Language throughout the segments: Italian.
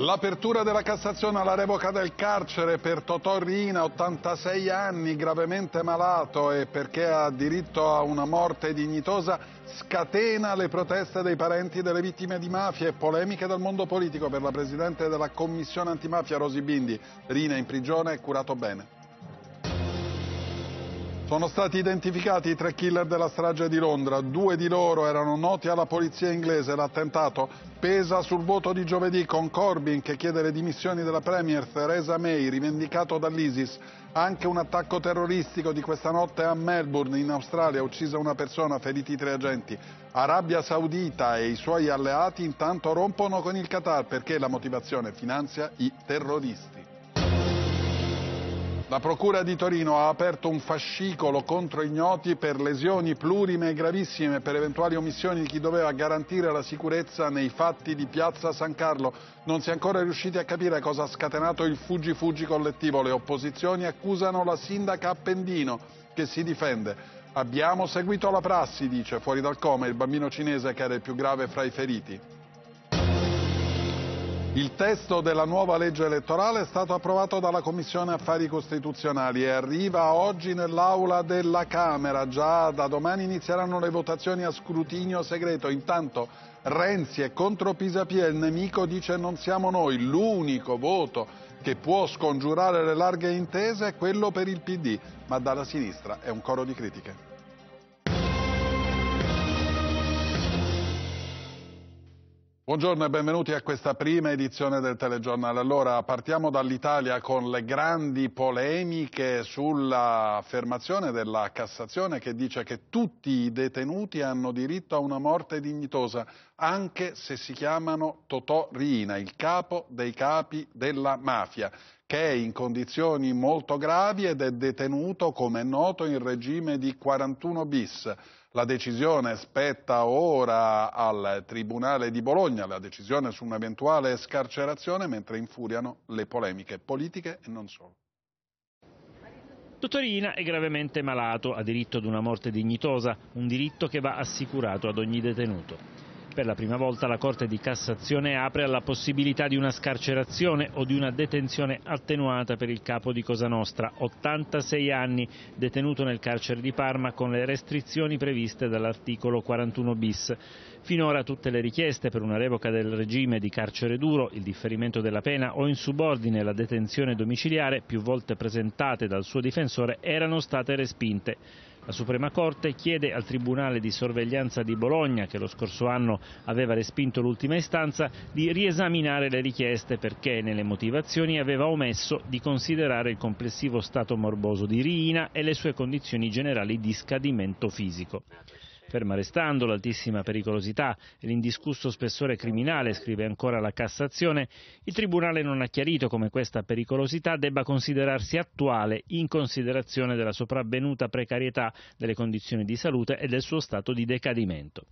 L'apertura della Cassazione alla revoca del carcere per Totò Rina, 86 anni, gravemente malato e perché ha diritto a una morte dignitosa, scatena le proteste dei parenti delle vittime di mafia e polemiche del mondo politico per la Presidente della Commissione Antimafia Rosy Bindi. Riina in prigione e curato bene. Sono stati identificati i tre killer della strage di Londra, due di loro erano noti alla polizia inglese, l'attentato pesa sul voto di giovedì con Corbyn che chiede le dimissioni della Premier Theresa May, rivendicato dall'ISIS. Anche un attacco terroristico di questa notte a Melbourne in Australia, uccisa una persona, feriti tre agenti. Arabia Saudita e i suoi alleati intanto rompono con il Qatar perché la motivazione finanzia i terroristi. La Procura di Torino ha aperto un fascicolo contro ignoti per lesioni plurime e gravissime per eventuali omissioni di chi doveva garantire la sicurezza nei fatti di Piazza San Carlo. Non si è ancora riusciti a capire cosa ha scatenato il fuggi-fuggi collettivo. Le opposizioni accusano la sindaca Appendino che si difende. Abbiamo seguito la prassi, dice, fuori dal coma il bambino cinese che era il più grave fra i feriti. Il testo della nuova legge elettorale è stato approvato dalla Commissione Affari Costituzionali e arriva oggi nell'aula della Camera. Già da domani inizieranno le votazioni a scrutinio segreto. Intanto Renzi è contro Pisapia, il nemico dice non siamo noi. L'unico voto che può scongiurare le larghe intese è quello per il PD, ma dalla sinistra è un coro di critiche. Buongiorno e benvenuti a questa prima edizione del telegiornale. Allora, partiamo dall'Italia con le grandi polemiche sull'affermazione della Cassazione che dice che tutti i detenuti hanno diritto a una morte dignitosa, anche se si chiamano Totò Riina, il capo dei capi della mafia che è in condizioni molto gravi ed è detenuto, come è noto, in regime di 41 bis. La decisione spetta ora al Tribunale di Bologna, la decisione su un'eventuale scarcerazione, mentre infuriano le polemiche politiche e non solo. Dottorina è gravemente malato, ha diritto ad una morte dignitosa, un diritto che va assicurato ad ogni detenuto. Per la prima volta la Corte di Cassazione apre alla possibilità di una scarcerazione o di una detenzione attenuata per il capo di Cosa Nostra, 86 anni, detenuto nel carcere di Parma con le restrizioni previste dall'articolo 41 bis. Finora tutte le richieste per una revoca del regime di carcere duro, il differimento della pena o in subordine la detenzione domiciliare, più volte presentate dal suo difensore, erano state respinte. La Suprema Corte chiede al Tribunale di sorveglianza di Bologna, che lo scorso anno aveva respinto l'ultima istanza, di riesaminare le richieste perché nelle motivazioni aveva omesso di considerare il complessivo stato morboso di Riina e le sue condizioni generali di scadimento fisico. Ferma restando l'altissima pericolosità e l'indiscusso spessore criminale, scrive ancora la Cassazione, il Tribunale non ha chiarito come questa pericolosità debba considerarsi attuale in considerazione della sopravvenuta precarietà delle condizioni di salute e del suo stato di decadimento.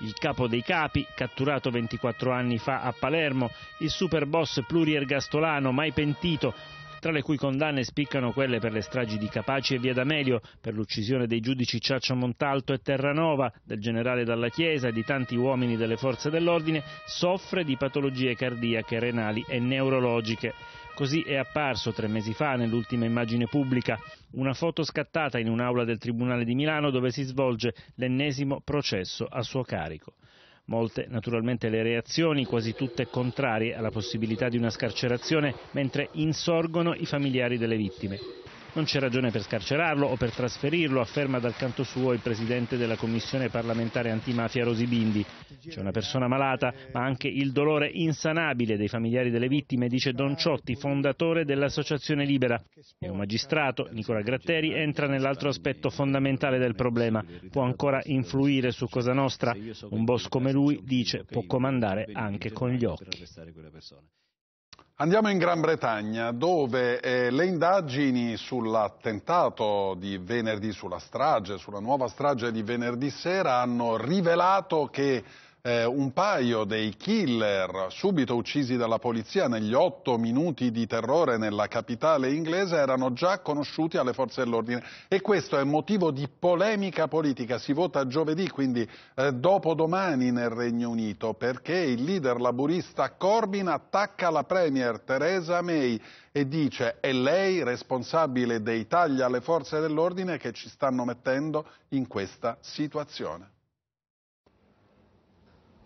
Il capo dei capi, catturato 24 anni fa a Palermo, il superboss pluriergastolano mai pentito, tra le cui condanne spiccano quelle per le stragi di Capaci e Via D'Amelio, per l'uccisione dei giudici Ciaccio Montalto e Terranova, del generale Dalla Chiesa e di tanti uomini delle forze dell'ordine, soffre di patologie cardiache, renali e neurologiche. Così è apparso tre mesi fa nell'ultima immagine pubblica una foto scattata in un'aula del Tribunale di Milano dove si svolge l'ennesimo processo a suo carico. Molte naturalmente le reazioni, quasi tutte contrarie alla possibilità di una scarcerazione, mentre insorgono i familiari delle vittime. Non c'è ragione per scarcerarlo o per trasferirlo, afferma dal canto suo il presidente della commissione parlamentare antimafia Rosibindi. C'è una persona malata, ma anche il dolore insanabile dei familiari delle vittime, dice Don Ciotti, fondatore dell'Associazione Libera. E un magistrato, Nicola Gratteri, entra nell'altro aspetto fondamentale del problema. Può ancora influire su Cosa Nostra? Un boss come lui, dice, può comandare anche con gli occhi. Andiamo in Gran Bretagna dove eh, le indagini sull'attentato di venerdì, sulla strage, sulla nuova strage di venerdì sera hanno rivelato che eh, un paio dei killer subito uccisi dalla polizia negli otto minuti di terrore nella capitale inglese erano già conosciuti alle forze dell'ordine e questo è motivo di polemica politica. Si vota giovedì, quindi eh, dopodomani nel Regno Unito, perché il leader laburista Corbyn attacca la Premier Theresa May e dice è lei responsabile dei tagli alle forze dell'ordine che ci stanno mettendo in questa situazione.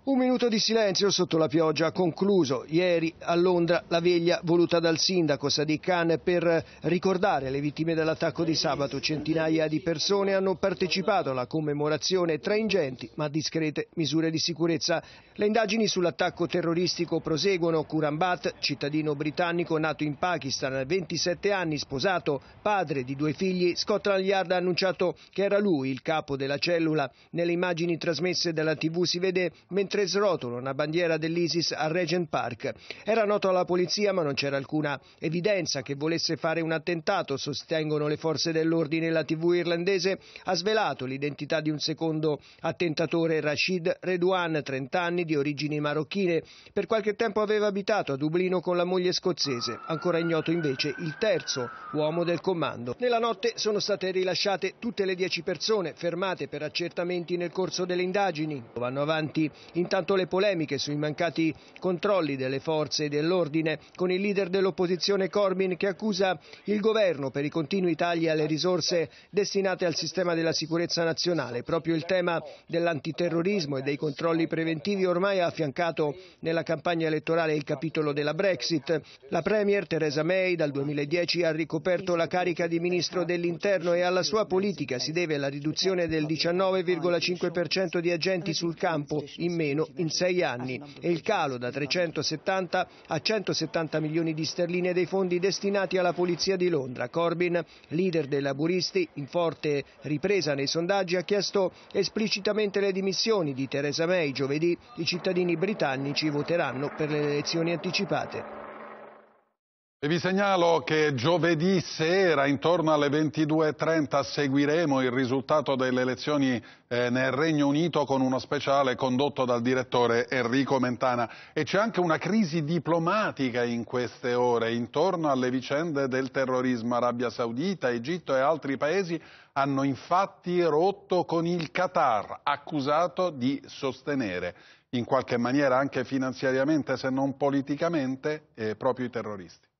Un minuto di silenzio sotto la pioggia ha concluso ieri a Londra la veglia voluta dal sindaco Sadiq Khan per ricordare le vittime dell'attacco di sabato. Centinaia di persone hanno partecipato alla commemorazione tra ingenti ma discrete misure di sicurezza. Le indagini sull'attacco terroristico proseguono. Kurambat, cittadino britannico nato in Pakistan, 27 anni, sposato, padre di due figli, Scotland Yard ha annunciato che era lui il capo della cellula. Nelle immagini trasmesse dalla TV si vede mentre mentre srotolano una bandiera dell'ISIS a Regent Park. Era noto alla polizia ma non c'era alcuna evidenza che volesse fare un attentato, sostengono le forze dell'ordine. La tv irlandese ha svelato l'identità di un secondo attentatore, Rashid Redouan, 30 anni, di origini marocchine. Per qualche tempo aveva abitato a Dublino con la moglie scozzese, ancora ignoto invece il terzo uomo del comando. Nella notte sono state rilasciate tutte le dieci persone fermate per accertamenti nel corso delle indagini. Vanno avanti in Intanto le polemiche sui mancati controlli delle forze dell'ordine con il leader dell'opposizione Corbyn che accusa il governo per i continui tagli alle risorse destinate al sistema della sicurezza nazionale. Proprio il tema dell'antiterrorismo e dei controlli preventivi ormai ha affiancato nella campagna elettorale il capitolo della Brexit. La Premier Theresa May dal 2010 ha ricoperto la carica di ministro dell'interno e alla sua politica si deve la riduzione del 19,5% di agenti sul campo in meno meno in sei anni e il calo da 370 a 170 milioni di sterline dei fondi destinati alla Polizia di Londra. Corbyn, leader dei laburisti, in forte ripresa nei sondaggi, ha chiesto esplicitamente le dimissioni di Theresa May. Giovedì i cittadini britannici voteranno per le elezioni anticipate. E vi segnalo che giovedì sera, intorno alle 22.30, seguiremo il risultato delle elezioni eh, nel Regno Unito con uno speciale condotto dal direttore Enrico Mentana. E c'è anche una crisi diplomatica in queste ore, intorno alle vicende del terrorismo. Arabia Saudita, Egitto e altri paesi hanno infatti rotto con il Qatar, accusato di sostenere in qualche maniera anche finanziariamente se non politicamente eh, proprio i terroristi.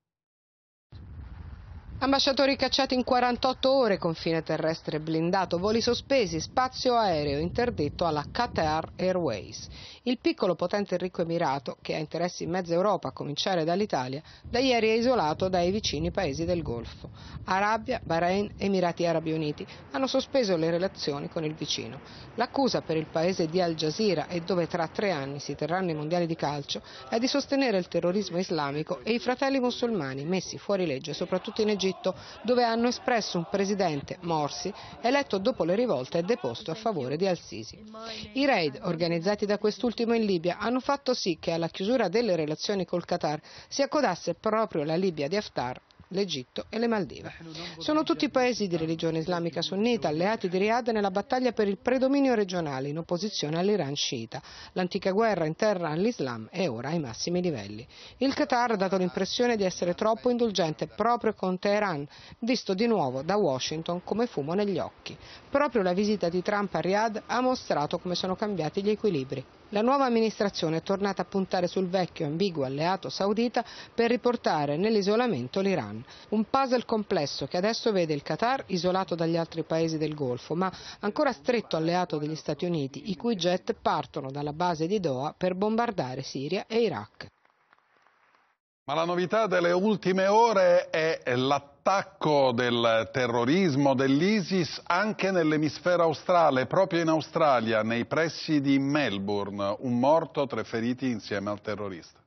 Ambasciatori cacciati in 48 ore, confine terrestre blindato, voli sospesi, spazio aereo interdetto alla Qatar Airways. Il piccolo potente e ricco emirato, che ha interessi in mezza Europa, a cominciare dall'Italia, da ieri è isolato dai vicini paesi del Golfo. Arabia, Bahrain, Emirati Arabi Uniti hanno sospeso le relazioni con il vicino. L'accusa per il paese di Al Jazeera e dove tra tre anni si terranno i mondiali di calcio è di sostenere il terrorismo islamico e i fratelli musulmani messi fuori legge soprattutto in Egitto Egitto, dove hanno espresso un presidente, Morsi, eletto dopo le rivolte e deposto a favore di Al-Sisi. I raid organizzati da quest'ultimo in Libia hanno fatto sì che alla chiusura delle relazioni col Qatar si accodasse proprio la Libia di Haftar l'Egitto e le Maldive. Eh, sono tutti paesi di religione islamica sunnita alleati di Riyadh nella battaglia per il predominio regionale in opposizione all'Iran sciita, l'antica guerra in terra all'Islam è ora ai massimi livelli. Il Qatar ha dato l'impressione di essere troppo indulgente proprio con Teheran, visto di nuovo da Washington come fumo negli occhi. Proprio la visita di Trump a Riyadh ha mostrato come sono cambiati gli equilibri. La nuova amministrazione è tornata a puntare sul vecchio ambiguo alleato saudita per riportare nell'isolamento l'Iran. Un puzzle complesso che adesso vede il Qatar isolato dagli altri paesi del Golfo, ma ancora stretto alleato degli Stati Uniti, i cui jet partono dalla base di Doha per bombardare Siria e Iraq. Ma la novità delle ultime ore è l'attacco attacco del terrorismo dell'ISIS anche nell'emisfero australe, proprio in Australia, nei pressi di Melbourne, un morto, tre feriti insieme al terrorista.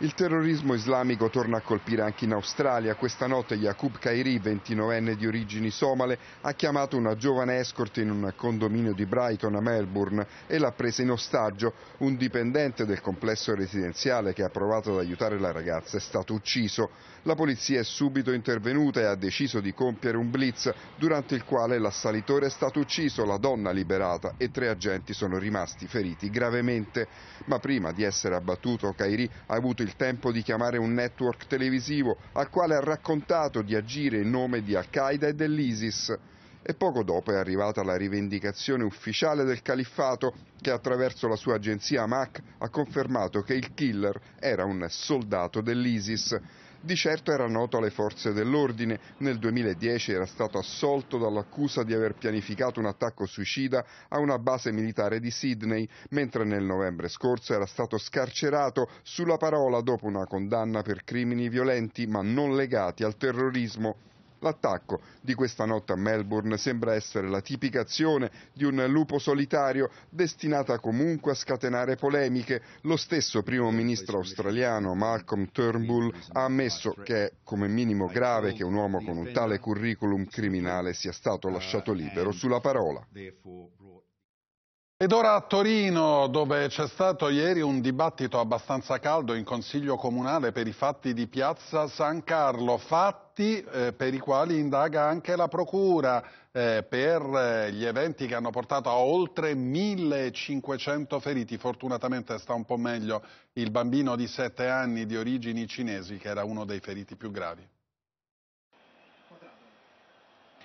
Il terrorismo islamico torna a colpire anche in Australia. Questa notte Yakub Kairi, 29enne di origini somale, ha chiamato una giovane escort in un condominio di Brighton a Melbourne e l'ha presa in ostaggio. Un dipendente del complesso residenziale che ha provato ad aiutare la ragazza è stato ucciso. La polizia è subito intervenuta e ha deciso di compiere un blitz durante il quale l'assalitore è stato ucciso, la donna liberata e tre agenti sono rimasti feriti gravemente. Ma prima di essere abbattuto Kairi ha avuto il il tempo di chiamare un network televisivo al quale ha raccontato di agire in nome di Al-Qaeda e dell'ISIS. E poco dopo è arrivata la rivendicazione ufficiale del califfato che attraverso la sua agenzia MAC ha confermato che il killer era un soldato dell'ISIS. Di certo era noto alle forze dell'ordine. Nel 2010 era stato assolto dall'accusa di aver pianificato un attacco suicida a una base militare di Sydney, mentre nel novembre scorso era stato scarcerato sulla parola dopo una condanna per crimini violenti ma non legati al terrorismo. L'attacco di questa notte a Melbourne sembra essere la tipica azione di un lupo solitario destinata comunque a scatenare polemiche. Lo stesso primo ministro australiano Malcolm Turnbull ha ammesso che è come minimo grave che un uomo con un tale curriculum criminale sia stato lasciato libero sulla parola. Ed ora a Torino, dove c'è stato ieri un dibattito abbastanza caldo in Consiglio Comunale per i fatti di Piazza San Carlo, fatti eh, per i quali indaga anche la Procura eh, per eh, gli eventi che hanno portato a oltre 1500 feriti. Fortunatamente sta un po' meglio il bambino di 7 anni di origini cinesi che era uno dei feriti più gravi.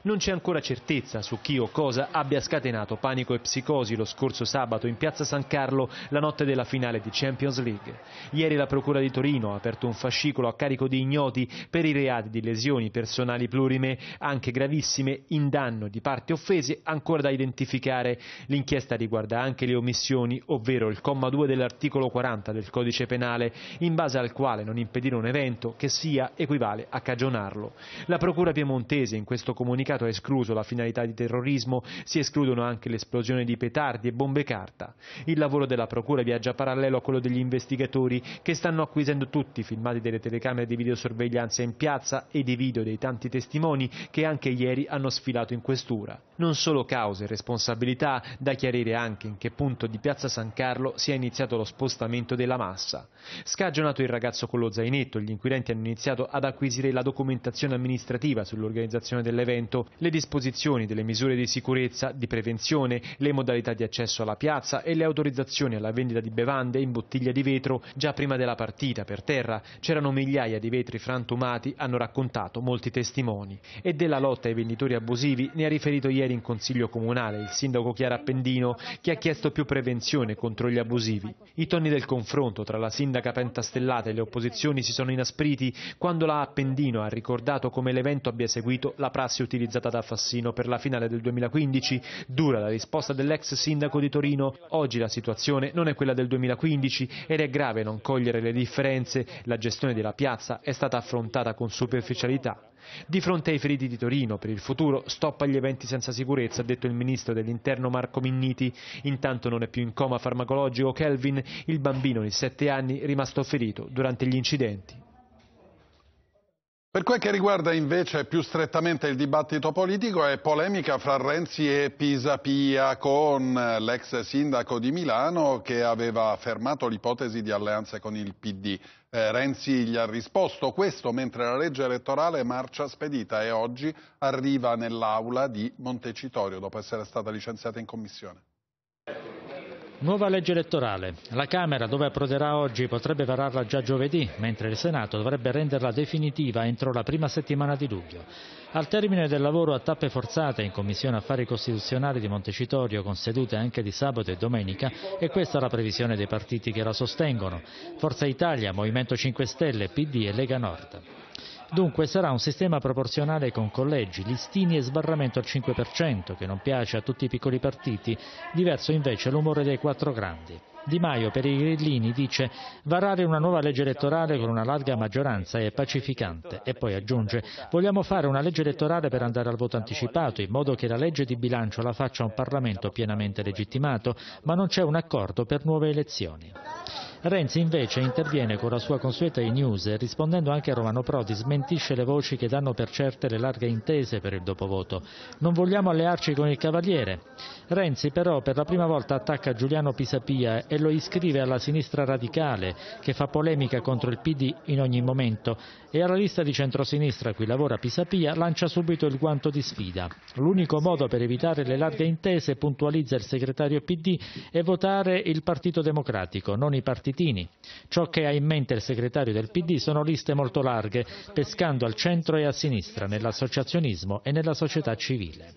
Non c'è ancora certezza su chi o cosa abbia scatenato panico e psicosi lo scorso sabato in piazza San Carlo la notte della finale di Champions League. Ieri la Procura di Torino ha aperto un fascicolo a carico di ignoti per i reati di lesioni personali plurime, anche gravissime, in danno di parti offese ancora da identificare. L'inchiesta riguarda anche le omissioni, ovvero il comma 2 dell'articolo 40 del codice penale, in base al quale non impedire un evento che sia equivale a cagionarlo. La Procura piemontese in questo comunicato significato è escluso, la finalità di terrorismo, si escludono anche l'esplosione di petardi e bombe carta. Il lavoro della Procura viaggia parallelo a quello degli investigatori che stanno acquisendo tutti i filmati delle telecamere di videosorveglianza in piazza e di video dei tanti testimoni che anche ieri hanno sfilato in questura. Non solo cause e responsabilità, da chiarire anche in che punto di piazza San Carlo si è iniziato lo spostamento della massa. Scagionato il ragazzo con lo zainetto, gli inquirenti hanno iniziato ad acquisire la documentazione amministrativa sull'organizzazione dell'evento le disposizioni delle misure di sicurezza, di prevenzione, le modalità di accesso alla piazza e le autorizzazioni alla vendita di bevande in bottiglia di vetro già prima della partita per terra. C'erano migliaia di vetri frantumati, hanno raccontato molti testimoni. E della lotta ai venditori abusivi ne ha riferito ieri in Consiglio Comunale il sindaco Chiara Appendino che ha chiesto più prevenzione contro gli abusivi. I toni del confronto tra la sindaca pentastellata e le opposizioni si sono inaspriti quando la Appendino ha ricordato come l'evento abbia seguito la prassi utilizzata organizzata da Fassino per la finale del 2015. Dura la risposta dell'ex sindaco di Torino. Oggi la situazione non è quella del 2015 ed è grave non cogliere le differenze. La gestione della piazza è stata affrontata con superficialità. Di fronte ai feriti di Torino, per il futuro, stop agli eventi senza sicurezza, ha detto il ministro dell'interno Marco Minniti. Intanto non è più in coma farmacologico Kelvin, il bambino di 7 anni rimasto ferito durante gli incidenti. Per quel che riguarda invece più strettamente il dibattito politico è polemica fra Renzi e Pisapia con l'ex sindaco di Milano che aveva affermato l'ipotesi di alleanze con il PD. Eh, Renzi gli ha risposto questo mentre la legge elettorale marcia spedita e oggi arriva nell'aula di Montecitorio dopo essere stata licenziata in commissione. Nuova legge elettorale. La Camera, dove approderà oggi, potrebbe vararla già giovedì, mentre il Senato dovrebbe renderla definitiva entro la prima settimana di luglio. Al termine del lavoro a tappe forzate in Commissione Affari Costituzionali di Montecitorio, con sedute anche di sabato e domenica, è questa la previsione dei partiti che la sostengono. Forza Italia, Movimento 5 Stelle, PD e Lega Nord. Dunque sarà un sistema proporzionale con collegi, listini e sbarramento al 5%, che non piace a tutti i piccoli partiti, diverso invece l'umore dei quattro grandi. Di Maio per i grillini dice varare una nuova legge elettorale con una larga maggioranza è pacificante e poi aggiunge vogliamo fare una legge elettorale per andare al voto anticipato in modo che la legge di bilancio la faccia un Parlamento pienamente legittimato ma non c'è un accordo per nuove elezioni. Renzi invece interviene con la sua consueta e-news rispondendo anche a Romano Prodi smentisce le voci che danno per certe le larghe intese per il dopovoto. Non vogliamo allearci con il Cavaliere. Renzi però per la prima volta attacca Giuliano Pisapia e lo iscrive alla sinistra radicale che fa polemica contro il PD in ogni momento e alla lista di centrosinistra a cui lavora Pisapia lancia subito il guanto di sfida. L'unico modo per evitare le larghe intese, puntualizza il segretario PD, è votare il Partito Democratico, non i partitini. Ciò che ha in mente il segretario del PD sono liste molto larghe, pescando al centro e a sinistra, nell'associazionismo e nella società civile.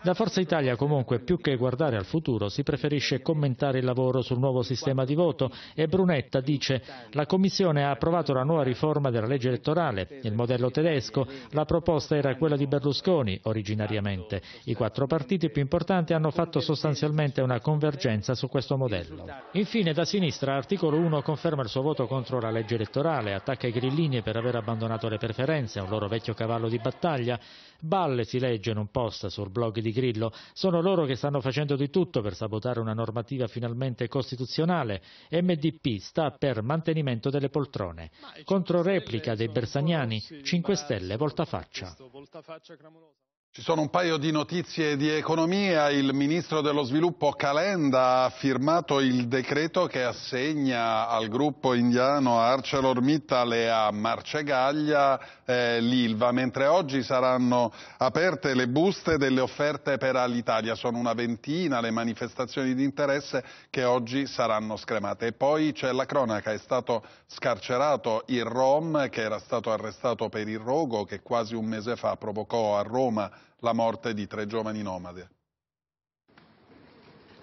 Da Forza Italia comunque più che guardare al futuro si preferisce commentare il lavoro sul nuovo sistema di voto e Brunetta dice la Commissione ha approvato la nuova riforma della legge elettorale, il modello tedesco, la proposta era quella di Berlusconi originariamente. I quattro partiti più importanti hanno fatto sostanzialmente una convergenza su questo modello. Infine da sinistra articolo 1 conferma il suo voto contro la legge elettorale, attacca i grillini per aver abbandonato le preferenze, un loro vecchio cavallo di battaglia. Balle si legge in un post sul blog di di Grillo. Sono loro che stanno facendo di tutto per sabotare una normativa finalmente costituzionale. MDP sta per mantenimento delle poltrone. Controreplica dei Bersagnani, 5 Stelle voltafaccia. Ci sono un paio di notizie di economia. Il ministro dello sviluppo Calenda ha firmato il decreto che assegna al gruppo indiano ArcelorMittal e a Marcegaglia eh, l'ILVA, mentre oggi saranno aperte le buste delle offerte per Alitalia. Sono una ventina le manifestazioni di interesse che oggi saranno scremate. E poi c'è la cronaca, è stato scarcerato il Rom che era stato arrestato per il rogo che quasi un mese fa provocò a Roma la morte di tre giovani nomade.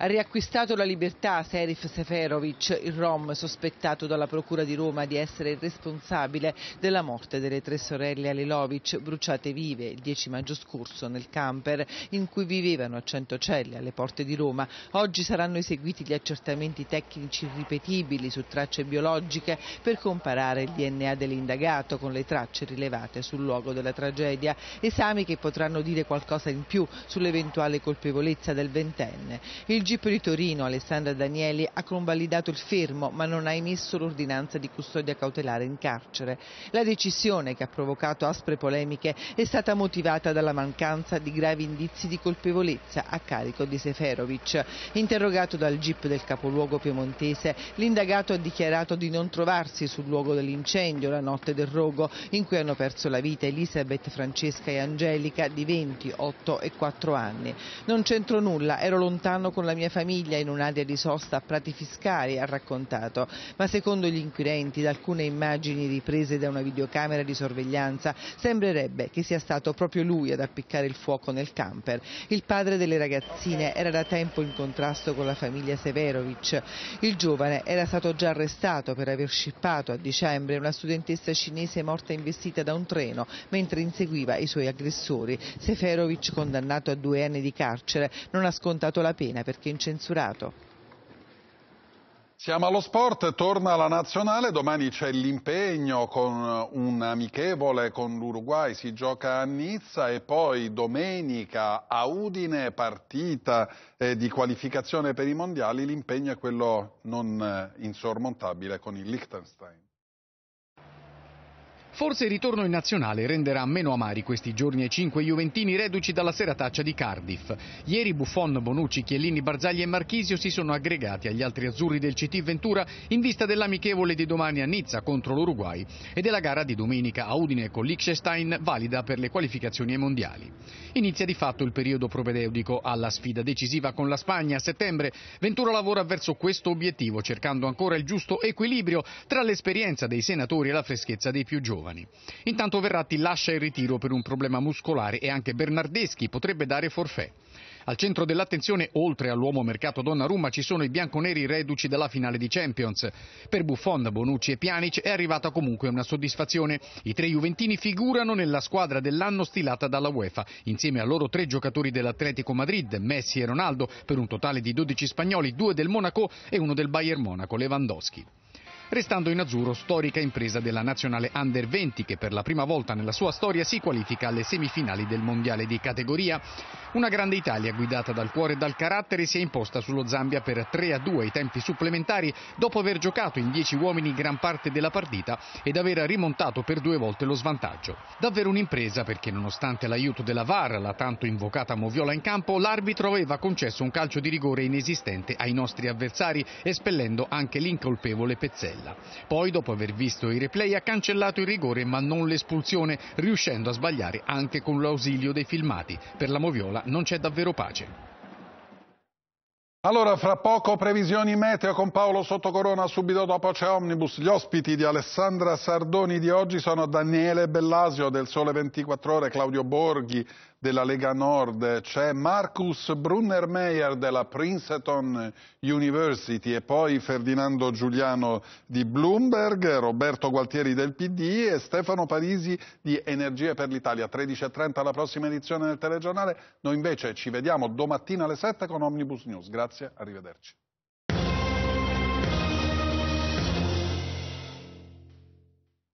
Ha riacquistato la libertà Serif Seferovic, il rom sospettato dalla Procura di Roma di essere il responsabile della morte delle tre sorelle Alilovic, bruciate vive il 10 maggio scorso nel camper in cui vivevano a Centocelle alle porte di Roma. Oggi saranno eseguiti gli accertamenti tecnici ripetibili su tracce biologiche per comparare il DNA dell'indagato con le tracce rilevate sul luogo della tragedia, esami che potranno dire qualcosa in più sull'eventuale colpevolezza del ventenne. Il GIP di Torino, Alessandra Danieli, ha convalidato il fermo ma non ha emesso l'ordinanza di custodia cautelare in carcere. La decisione, che ha provocato aspre polemiche, è stata motivata dalla mancanza di gravi indizi di colpevolezza a carico di Seferovic. Interrogato dal GIP del capoluogo piemontese, l'indagato ha dichiarato di non trovarsi sul luogo dell'incendio la notte del rogo, in cui hanno perso la vita Elisabeth, Francesca e Angelica di 20, 8 e 4 anni. Non c'entro nulla, ero lontano con la mia famiglia in un'area di sosta a Prati Fiscali, ha raccontato, ma secondo gli inquirenti, da alcune immagini riprese da una videocamera di sorveglianza, sembrerebbe che sia stato proprio lui ad appiccare il fuoco nel camper. Il padre delle ragazzine era da tempo in contrasto con la famiglia Severovic. Il giovane era stato già arrestato per aver scippato a dicembre una studentessa cinese morta investita da un treno mentre inseguiva i suoi aggressori. Seferovic, condannato a due anni di carcere, non ha scontato la pena perché anche incensurato. Siamo allo sport, torna la nazionale, domani c'è l'impegno con un amichevole con l'Uruguay, si gioca a Nizza e poi domenica a Udine, partita eh, di qualificazione per i mondiali, l'impegno è quello non eh, insormontabile con il Liechtenstein. Forse il ritorno in nazionale renderà meno amari questi giorni ai cinque juventini reduci dalla serataccia di Cardiff. Ieri Buffon, Bonucci, Chiellini, Barzagli e Marchisio si sono aggregati agli altri azzurri del CT Ventura in vista dell'amichevole di domani a Nizza contro l'Uruguay e della gara di domenica a Udine con Liechtenstein valida per le qualificazioni ai mondiali. Inizia di fatto il periodo propedeutico alla sfida decisiva con la Spagna a settembre. Ventura lavora verso questo obiettivo cercando ancora il giusto equilibrio tra l'esperienza dei senatori e la freschezza dei più giovani giovani. Intanto Verratti lascia il ritiro per un problema muscolare e anche Bernardeschi potrebbe dare forfè. Al centro dell'attenzione, oltre all'uomo mercato Donnarumma, ci sono i bianconeri reduci dalla finale di Champions. Per Buffon, Bonucci e Pjanic è arrivata comunque una soddisfazione. I tre juventini figurano nella squadra dell'anno stilata dalla UEFA, insieme a loro tre giocatori dell'Atletico Madrid, Messi e Ronaldo, per un totale di 12 spagnoli, due del Monaco e uno del Bayern Monaco, Lewandowski restando in azzurro storica impresa della nazionale Under 20 che per la prima volta nella sua storia si qualifica alle semifinali del Mondiale di categoria. Una grande Italia guidata dal cuore e dal carattere si è imposta sullo Zambia per 3 a 2 ai tempi supplementari dopo aver giocato in 10 uomini gran parte della partita ed aver rimontato per due volte lo svantaggio. Davvero un'impresa perché nonostante l'aiuto della VAR, la tanto invocata Moviola in campo, l'arbitro aveva concesso un calcio di rigore inesistente ai nostri avversari espellendo anche l'incolpevole Pezzè cartella. Poi, dopo aver visto i replay, ha cancellato il rigore ma non l'espulsione, riuscendo a sbagliare anche con l'ausilio dei filmati. Per la Moviola non c'è davvero pace. Allora, fra poco previsioni meteo con Paolo Sottocorona, subito dopo c'è Omnibus. Gli ospiti di Alessandra Sardoni di oggi sono Daniele Bellasio del Sole 24 Ore, Claudio Borghi, della Lega Nord, c'è Marcus Brunnermeier della Princeton University e poi Ferdinando Giuliano di Bloomberg, Roberto Gualtieri del PD e Stefano Parisi di Energie per l'Italia. 13.30 la prossima edizione del telegiornale, noi invece ci vediamo domattina alle 7 con Omnibus News. Grazie, arrivederci.